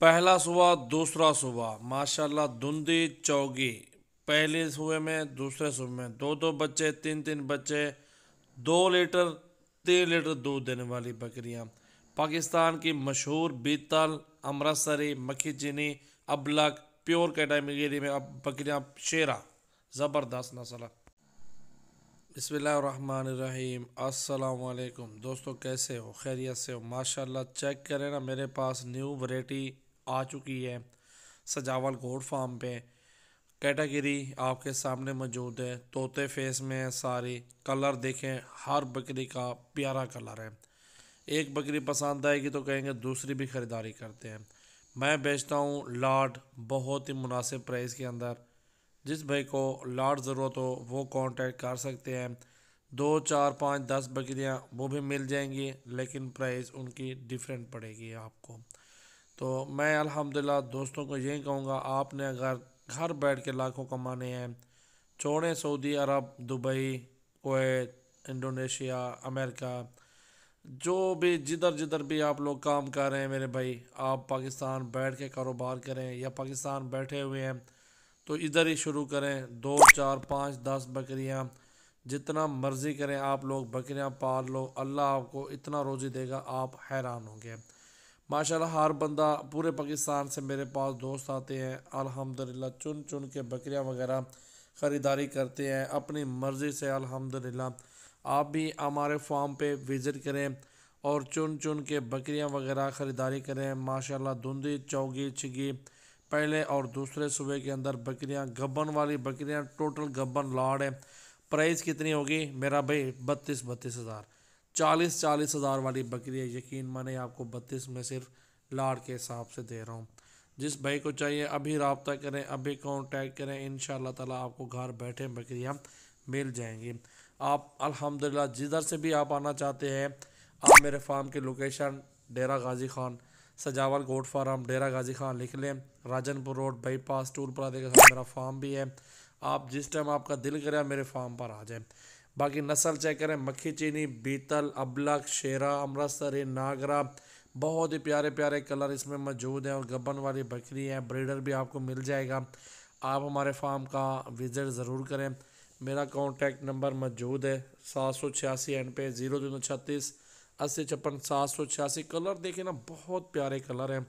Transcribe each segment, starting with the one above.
पहला सुबह दूसरा सुबह माशाल्लाह धुंधी चौगी पहले सुबह में दूसरे सूबे में दो दो बच्चे तीन तीन बच्चे दो लीटर तीन लीटर दूध देने वाली बकरियां पाकिस्तान की मशहूर बीतल अमृतसरी मक्खी चीनी अबलक प्योर कैटामगिरी में अब बकरियां शेरा ज़बरदस्त नसल बसमीम असलकुम दोस्तों कैसे हो खैरियत से हो माशाल्लाह चेक करें ना मेरे पास न्यू वैरायटी आ चुकी है सजावल घोड़ फार्म पे कैटेगरी आपके सामने मौजूद है तोते फेस में सारी कलर देखें हर बकरी का प्यारा कलर है एक बकरी पसंद आएगी तो कहेंगे दूसरी भी ख़रीदारी करते हैं मैं बेचता हूँ लाड बहुत ही मुनासिब प्राइस के अंदर जिस भाई को लाड ज़रूरत हो वो कांटेक्ट कर सकते हैं दो चार पाँच दस बकरियाँ वो भी मिल जाएंगी लेकिन प्राइस उनकी डिफरेंट पड़ेगी आपको तो मैं अल्हम्दुलिल्लाह दोस्तों को यही कहूँगा आपने अगर घर बैठ के लाखों कमाने हैं छोड़ें सऊदी अरब दुबई कोत इंडोनेशिया अमेरिका जो भी जिधर जिधर भी आप लोग काम कर रहे हैं मेरे भाई आप पाकिस्तान बैठ के कारोबार करें या पाकिस्तान बैठे हुए हैं तो इधर ही शुरू करें दो चार पाँच दस बकरियाँ जितना मर्ज़ी करें आप लोग बकरियाँ पाल लो अल्लाह आपको इतना रोज़ी देगा आप हैरान होंगे माशाल्लाह हर बंदा पूरे पाकिस्तान से मेरे पास दोस्त आते हैं अल्हम्दुलिल्लाह चुन चुन के बकरियां वगैरह ख़रीदारी करते हैं अपनी मर्ज़ी से अल्हम्दुलिल्लाह आप भी हमारे फार्म पे विज़िट करें और चुन चुन के बकरियां वगैरह ख़रीदारी करें माशाल्लाह धुंधी चौगी छिगी पहले और दूसरे सूबे के अंदर बकरियाँ गब्बन वाली बकरियाँ टोटल गब्बन लाड है प्राइस कितनी होगी मेरा भाई बत्तीस बत्तीस हज़ार चालीस चालीस हज़ार वाली बकरी है यकीन माने आपको बत्तीस में सिर्फ लाड़ के हिसाब से दे रहा हूँ जिस भाई को चाहिए अभी रबता करें अभी कॉन्टैक्ट करें इन ताला आपको घर बैठे बकरियाँ मिल जाएंगी आप अल्हम्दुलिल्लाह जिधर से भी आप आना चाहते हैं आप मेरे फार्म की लोकेशन डेरा गाजी खान सजावल गोट फार्म डेरा गाजी खान लिख लें राजनपुर रोड बाईपास टूल परादे के साथ मेरा फार्म भी है आप जिस टाइम आपका दिल करें मेरे फार्म पर आ जाए बाकी नस्ल चेक करें मक्खी चीनी बीतल अबलक शेरा अमृतसरी नागरा बहुत ही प्यारे प्यारे कलर इसमें मौजूद हैं और गबन वाली बकरी है ब्रीडर भी आपको मिल जाएगा आप हमारे फार्म का विज़िट ज़रूर करें मेरा कॉन्टैक्ट नंबर मौजूद है सात सौ छियासी एंड पे ज़ीरो तीन छत्तीस अस्सी छप्पन सात सौ छियासी कलर देखिए ना बहुत प्यारे कलर हैं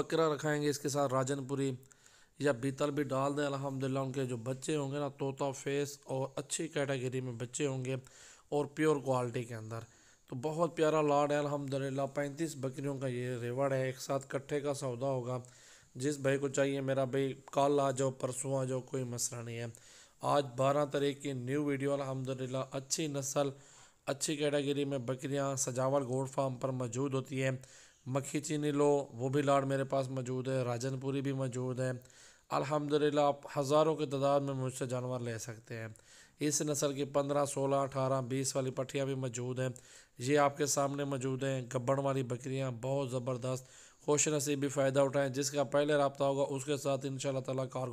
बकरा रखाएंगे इसके साथ राजनपुरी या बीतल भी डाल दें अलहमदिल्ला उनके जो बच्चे होंगे ना तोता फेस और अच्छी कैटेगरी में बच्चे होंगे और प्योर क्वालिटी के अंदर तो बहुत प्यारा लाड है अलहमदिल्ला पैंतीस बकरियों का ये रेवाड़ है एक साथ कट्ठे का सौदा होगा जिस भाई को चाहिए मेरा भाई कल आ जाओ परसों आ जाओ कोई मसला नहीं है आज बारह तारीख की न्यू वीडियो अलहमदिल्ला अच्छी नस्ल अच्छी कैटेगरी में बकरियाँ सजावल गोड फार्म पर मौजूद होती है मक्खी चीनी लो वो भी लाड मेरे पास मौजूद है राजनपुरी भी मौजूद है अल्हम्दुलिल्लाह आप हज़ारों की तादाद में मुझसे जानवर ले सकते हैं इस नस्ल की पंद्रह सोलह अठारह बीस वाली पट्टियाँ भी मौजूद हैं ये आपके सामने मौजूद हैं गब्बड़ वाली बकरियाँ बहुत ज़बरदस्त खुश नसीब भी फ़ायदा उठाएँ जिसका पहले रबता होगा उसके साथ इन शाह तला